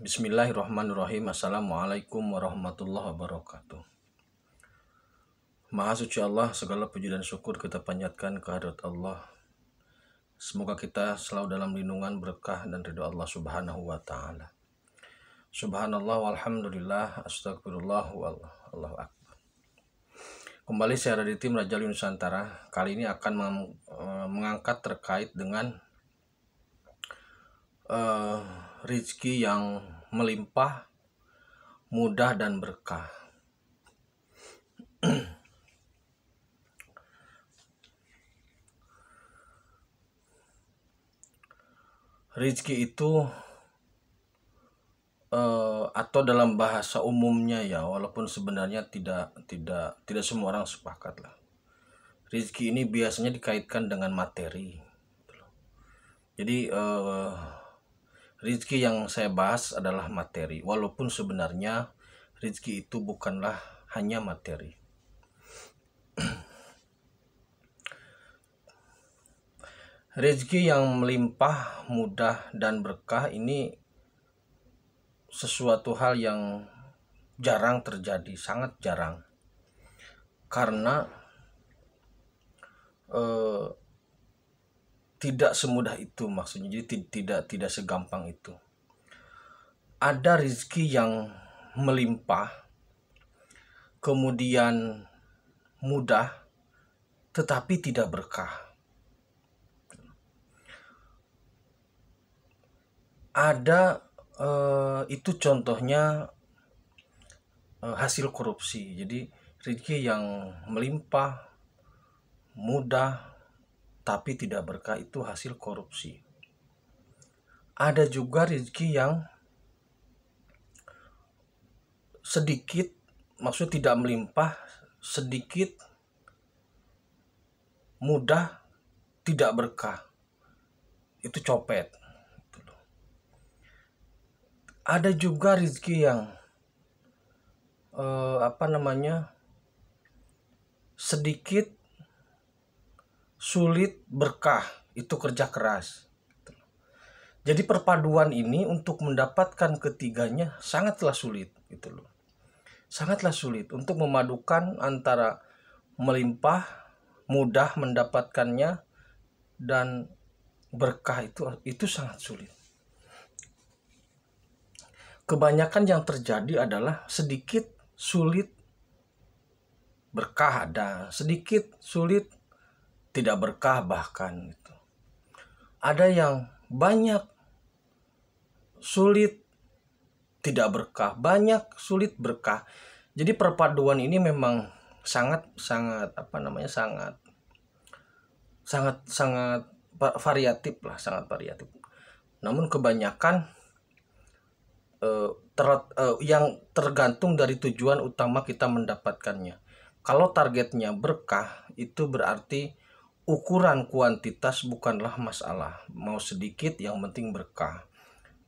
Bismillahirrahmanirrahim. Assalamualaikum warahmatullahi wabarakatuh. Maha suci Allah, segala puji dan syukur kita panjatkan kehadirat Allah. Semoga kita selalu dalam lindungan berkah dan ridho Allah Subhanahu wa taala. Subhanallah walhamdulillah astagfirullah wallahu akbar. Kembali saya dari tim Raja Nusantara. Kali ini akan eh, mengangkat terkait dengan eh, rizki yang melimpah, mudah dan berkah. rizki itu uh, atau dalam bahasa umumnya ya walaupun sebenarnya tidak tidak tidak semua orang sepakat lah rizki ini biasanya dikaitkan dengan materi gitu jadi uh, Rizki yang saya bahas adalah materi, walaupun sebenarnya rizki itu bukanlah hanya materi. Rizki yang melimpah, mudah, dan berkah ini sesuatu hal yang jarang terjadi, sangat jarang. Karena eh, tidak semudah itu maksudnya jadi tidak tidak segampang itu ada rezeki yang melimpah kemudian mudah tetapi tidak berkah ada eh, itu contohnya eh, hasil korupsi jadi rezeki yang melimpah mudah tapi tidak berkah itu hasil korupsi. Ada juga rezeki yang sedikit, maksudnya tidak melimpah, sedikit, mudah, tidak berkah. Itu copet. Ada juga rezeki yang eh, apa namanya sedikit sulit berkah itu kerja keras jadi perpaduan ini untuk mendapatkan ketiganya sangatlah sulit itu loh sangatlah sulit untuk memadukan antara melimpah mudah mendapatkannya dan berkah itu itu sangat sulit kebanyakan yang terjadi adalah sedikit sulit berkah ada sedikit sulit tidak berkah bahkan itu. Ada yang banyak sulit tidak berkah, banyak sulit berkah. Jadi perpaduan ini memang sangat sangat apa namanya sangat sangat sangat variatif lah, sangat variatif. Namun kebanyakan eh, ter, eh, yang tergantung dari tujuan utama kita mendapatkannya. Kalau targetnya berkah itu berarti ukuran kuantitas bukanlah masalah. Mau sedikit yang penting berkah.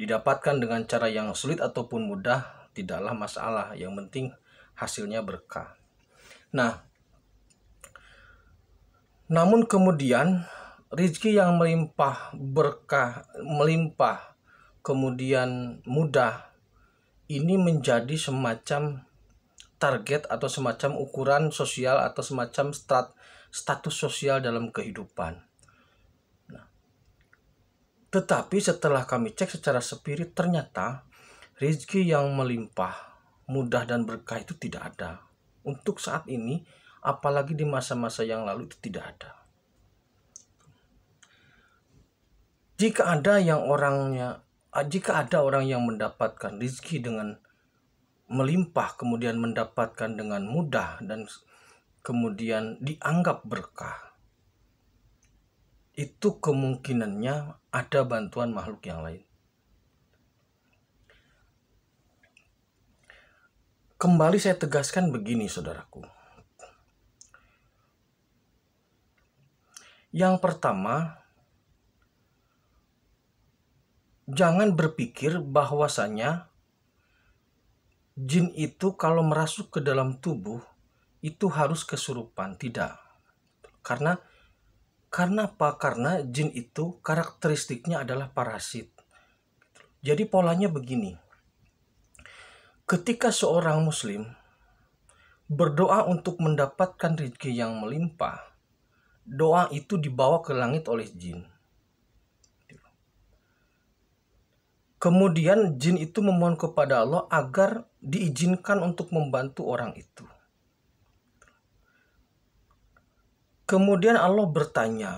Didapatkan dengan cara yang sulit ataupun mudah tidaklah masalah. Yang penting hasilnya berkah. Nah, namun kemudian rizki yang melimpah berkah melimpah kemudian mudah ini menjadi semacam target atau semacam ukuran sosial atau semacam strat status sosial dalam kehidupan. Nah, tetapi setelah kami cek secara spirit ternyata rezeki yang melimpah, mudah dan berkah itu tidak ada. Untuk saat ini, apalagi di masa-masa yang lalu itu tidak ada. Jika ada yang orangnya, jika ada orang yang mendapatkan rezeki dengan melimpah kemudian mendapatkan dengan mudah dan kemudian dianggap berkah, itu kemungkinannya ada bantuan makhluk yang lain. Kembali saya tegaskan begini, saudaraku. Yang pertama, jangan berpikir bahwasanya jin itu kalau merasuk ke dalam tubuh itu harus kesurupan tidak karena karena apa karena jin itu karakteristiknya adalah parasit jadi polanya begini ketika seorang muslim berdoa untuk mendapatkan rezeki yang melimpah doa itu dibawa ke langit oleh jin Kemudian jin itu memohon kepada Allah agar diizinkan untuk membantu orang itu. Kemudian Allah bertanya,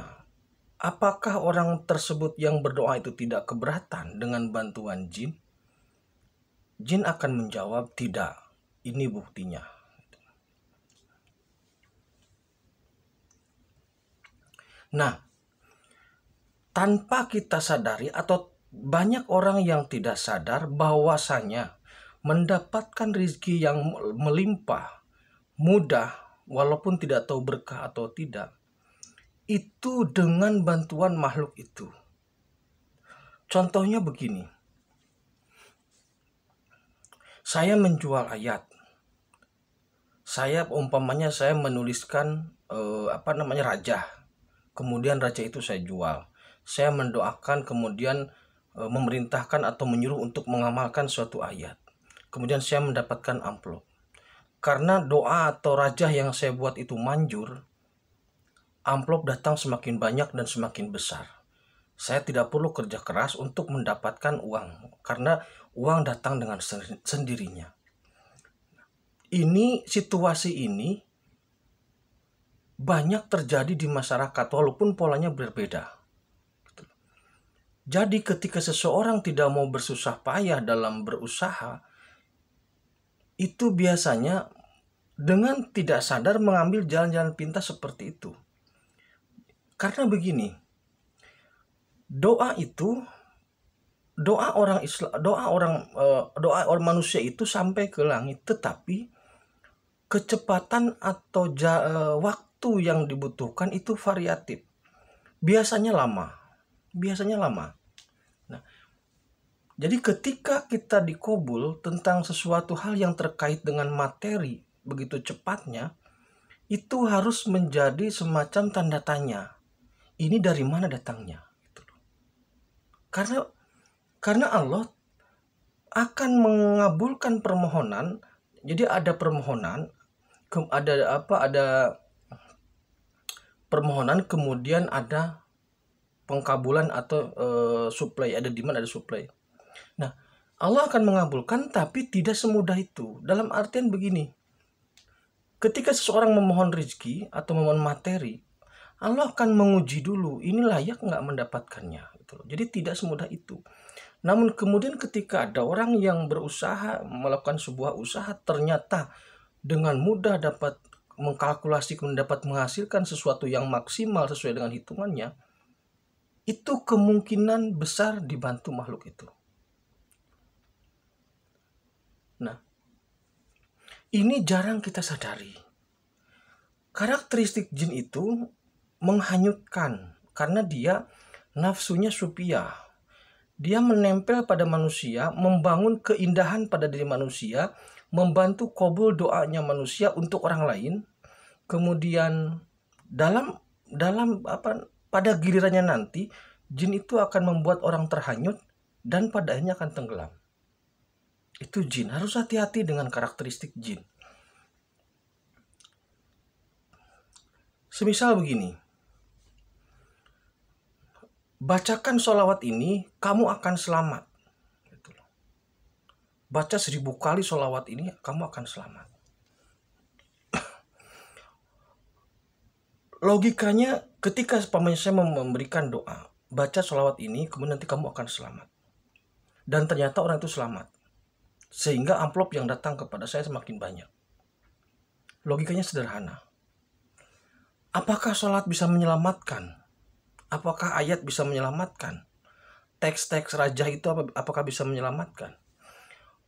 apakah orang tersebut yang berdoa itu tidak keberatan dengan bantuan jin? Jin akan menjawab, tidak. Ini buktinya. Nah, tanpa kita sadari atau banyak orang yang tidak sadar bahwasanya mendapatkan rizki yang melimpah, mudah, walaupun tidak tahu berkah atau tidak, itu dengan bantuan makhluk itu. Contohnya begini. Saya menjual ayat. Saya umpamanya saya menuliskan eh, apa namanya raja. Kemudian raja itu saya jual. Saya mendoakan kemudian eh, memerintahkan atau menyuruh untuk mengamalkan suatu ayat. Kemudian saya mendapatkan amplop karena doa atau rajah yang saya buat itu manjur, amplop datang semakin banyak dan semakin besar. Saya tidak perlu kerja keras untuk mendapatkan uang, karena uang datang dengan sendirinya. Ini situasi ini banyak terjadi di masyarakat walaupun polanya berbeda. Jadi ketika seseorang tidak mau bersusah payah dalam berusaha, itu biasanya dengan tidak sadar mengambil jalan-jalan pintas seperti itu. Karena begini, doa itu doa orang Islam, doa orang eh, doa orang manusia itu sampai ke langit, tetapi kecepatan atau eh, waktu yang dibutuhkan itu variatif. Biasanya lama. Biasanya lama. Jadi ketika kita dikobul tentang sesuatu hal yang terkait dengan materi begitu cepatnya, itu harus menjadi semacam tanda tanya. Ini dari mana datangnya? Gitu karena karena Allah akan mengabulkan permohonan. Jadi ada permohonan, ada apa? Ada permohonan kemudian ada pengkabulan atau uh, eh, supply, ada demand, ada supply. Nah, Allah akan mengabulkan tapi tidak semudah itu. Dalam artian begini, ketika seseorang memohon rezeki atau memohon materi, Allah akan menguji dulu ini layak nggak mendapatkannya. Gitu Jadi tidak semudah itu. Namun kemudian ketika ada orang yang berusaha melakukan sebuah usaha ternyata dengan mudah dapat mengkalkulasi mendapat menghasilkan sesuatu yang maksimal sesuai dengan hitungannya, itu kemungkinan besar dibantu makhluk itu. Nah, ini jarang kita sadari. Karakteristik jin itu menghanyutkan karena dia nafsunya supia. Dia menempel pada manusia, membangun keindahan pada diri manusia, membantu kobul doanya manusia untuk orang lain. Kemudian dalam dalam apa pada gilirannya nanti jin itu akan membuat orang terhanyut dan pada akhirnya akan tenggelam itu jin harus hati-hati dengan karakteristik jin. Semisal begini, bacakan sholawat ini, kamu akan selamat. Gitu baca seribu kali sholawat ini, kamu akan selamat. Logikanya ketika saya memberikan doa, baca sholawat ini, kemudian nanti kamu akan selamat. Dan ternyata orang itu selamat sehingga amplop yang datang kepada saya semakin banyak. Logikanya sederhana. Apakah sholat bisa menyelamatkan? Apakah ayat bisa menyelamatkan? Teks-teks raja itu apakah bisa menyelamatkan?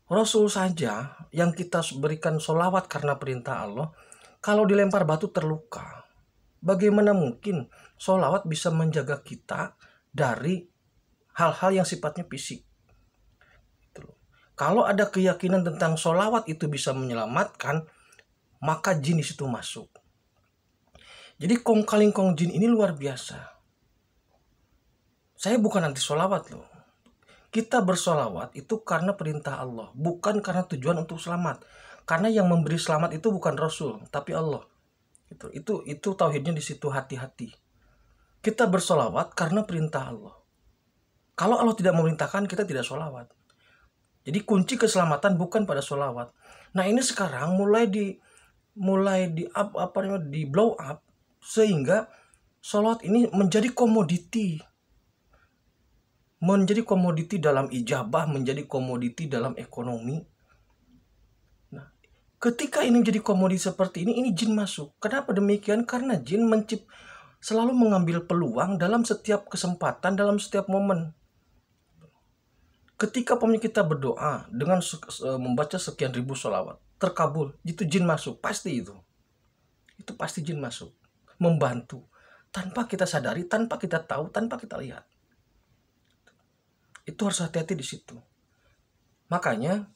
Rasul saja yang kita berikan sholawat karena perintah Allah, kalau dilempar batu terluka. Bagaimana mungkin sholawat bisa menjaga kita dari hal-hal yang sifatnya fisik? Kalau ada keyakinan tentang solawat itu bisa menyelamatkan, maka jin di masuk. Jadi kong kaling kong jin ini luar biasa. Saya bukan anti solawat loh. Kita bersolawat itu karena perintah Allah, bukan karena tujuan untuk selamat. Karena yang memberi selamat itu bukan Rasul, tapi Allah. Itu itu itu tauhidnya di situ hati-hati. Kita bersolawat karena perintah Allah. Kalau Allah tidak memerintahkan, kita tidak solawat. Jadi kunci keselamatan bukan pada sholawat. Nah ini sekarang mulai di mulai di up apa namanya di blow up sehingga sholawat ini menjadi komoditi menjadi komoditi dalam ijabah, menjadi komoditi dalam ekonomi. Nah, ketika ini menjadi komoditi seperti ini, ini jin masuk. Kenapa demikian? Karena jin mencip selalu mengambil peluang dalam setiap kesempatan, dalam setiap momen. Ketika pemimpin kita berdoa dengan eh, membaca sekian ribu sholawat, terkabul, itu jin masuk, pasti itu. Itu pasti jin masuk, membantu. Tanpa kita sadari, tanpa kita tahu, tanpa kita lihat. Itu harus hati-hati di situ. Makanya,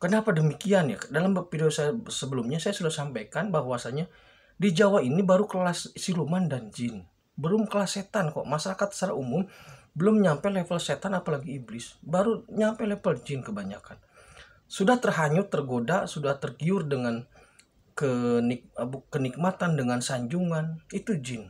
kenapa demikian ya? Dalam video saya sebelumnya, saya sudah sampaikan bahwasanya di Jawa ini baru kelas siluman dan jin. Belum kelas setan kok. Masyarakat secara umum belum nyampe level setan apalagi iblis baru nyampe level jin kebanyakan sudah terhanyut tergoda sudah tergiur dengan kenik eh, kenikmatan dengan sanjungan itu jin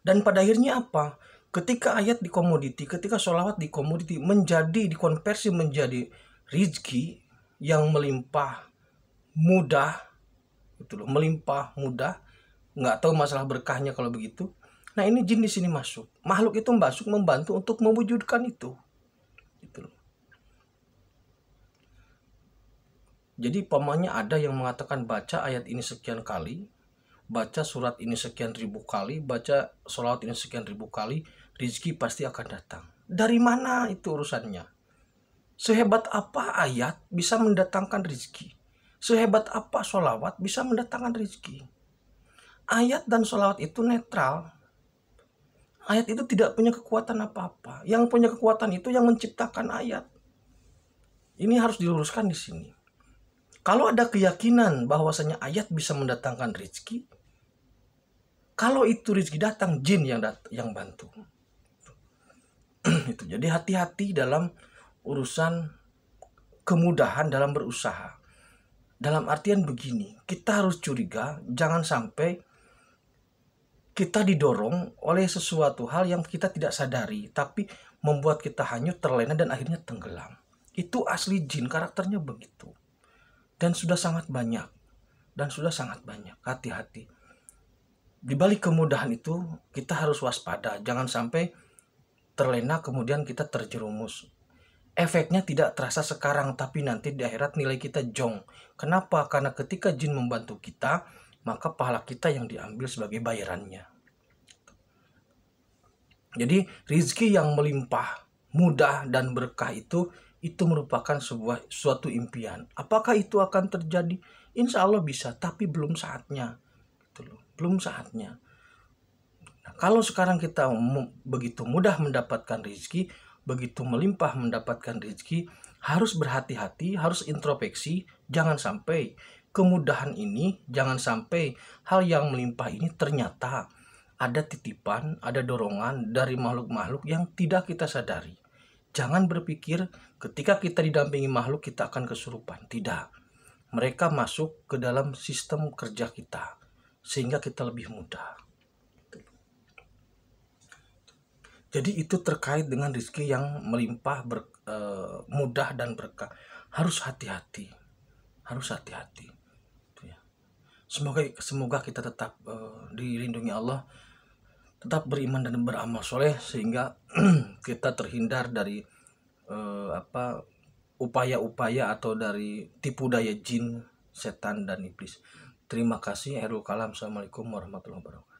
dan pada akhirnya apa ketika ayat di komoditi ketika sholawat di komoditi menjadi dikonversi menjadi rizki yang melimpah mudah betul melimpah mudah nggak tahu masalah berkahnya kalau begitu Nah ini jin di sini masuk. Makhluk itu masuk membantu untuk mewujudkan itu. Gitu Jadi pamannya ada yang mengatakan baca ayat ini sekian kali, baca surat ini sekian ribu kali, baca sholawat ini sekian ribu kali, rizki pasti akan datang. Dari mana itu urusannya? Sehebat apa ayat bisa mendatangkan rizki? Sehebat apa sholawat bisa mendatangkan rizki? Ayat dan sholawat itu netral, Ayat itu tidak punya kekuatan apa-apa. Yang punya kekuatan itu yang menciptakan ayat. Ini harus diluruskan di sini. Kalau ada keyakinan bahwasanya ayat bisa mendatangkan rezeki, kalau itu rezeki datang, jin yang dat yang bantu. itu. Jadi hati-hati dalam urusan kemudahan dalam berusaha. Dalam artian begini, kita harus curiga jangan sampai kita didorong oleh sesuatu hal yang kita tidak sadari, tapi membuat kita hanyut, terlena, dan akhirnya tenggelam. Itu asli jin, karakternya begitu. Dan sudah sangat banyak. Dan sudah sangat banyak. Hati-hati. Di balik kemudahan itu, kita harus waspada. Jangan sampai terlena kemudian kita terjerumus. Efeknya tidak terasa sekarang, tapi nanti di akhirat nilai kita jong. Kenapa? Karena ketika jin membantu kita, maka pahala kita yang diambil sebagai bayarannya. Jadi rizki yang melimpah, mudah dan berkah itu itu merupakan sebuah suatu impian. Apakah itu akan terjadi? Insya Allah bisa, tapi belum saatnya. Gitu belum saatnya. Nah, kalau sekarang kita begitu mudah mendapatkan rizki, begitu melimpah mendapatkan rizki, harus berhati-hati, harus introspeksi, jangan sampai kemudahan ini jangan sampai hal yang melimpah ini ternyata ada titipan, ada dorongan dari makhluk-makhluk yang tidak kita sadari. Jangan berpikir ketika kita didampingi makhluk kita akan kesurupan. Tidak. Mereka masuk ke dalam sistem kerja kita sehingga kita lebih mudah. Jadi itu terkait dengan rezeki yang melimpah, ber, e, mudah dan berkah. Harus hati-hati. Harus hati-hati. Semoga semoga kita tetap uh, dilindungi Allah, tetap beriman dan beramal soleh sehingga kita terhindar dari uh, apa upaya-upaya atau dari tipu daya jin, setan dan iblis. Terima kasih. Heru kalam. Assalamualaikum warahmatullahi wabarakatuh.